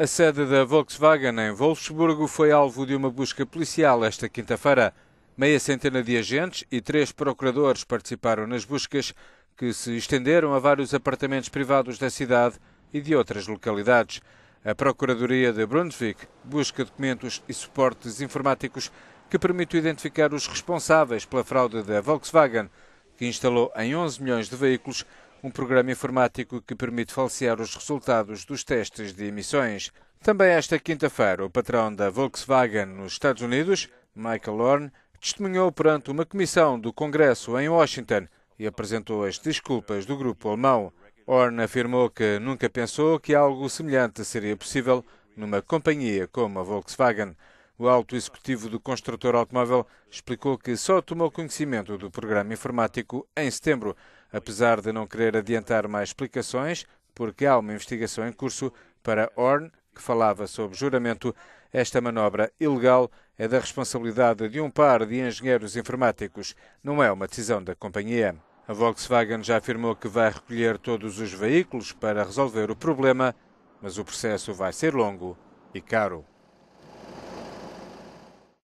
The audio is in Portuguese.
A sede da Volkswagen em Wolfsburgo foi alvo de uma busca policial esta quinta-feira. Meia centena de agentes e três procuradores participaram nas buscas, que se estenderam a vários apartamentos privados da cidade e de outras localidades. A Procuradoria de Brunswick busca documentos e suportes informáticos que permitam identificar os responsáveis pela fraude da Volkswagen, que instalou em 11 milhões de veículos um programa informático que permite falsear os resultados dos testes de emissões. Também esta quinta-feira, o patrão da Volkswagen nos Estados Unidos, Michael Horn, testemunhou perante uma comissão do Congresso em Washington e apresentou as desculpas do grupo alemão. Horn afirmou que nunca pensou que algo semelhante seria possível numa companhia como a Volkswagen. O alto executivo do construtor automóvel explicou que só tomou conhecimento do programa informático em setembro, apesar de não querer adiantar mais explicações, porque há uma investigação em curso para Horn, que falava sobre juramento. Esta manobra ilegal é da responsabilidade de um par de engenheiros informáticos, não é uma decisão da companhia. A Volkswagen já afirmou que vai recolher todos os veículos para resolver o problema, mas o processo vai ser longo e caro.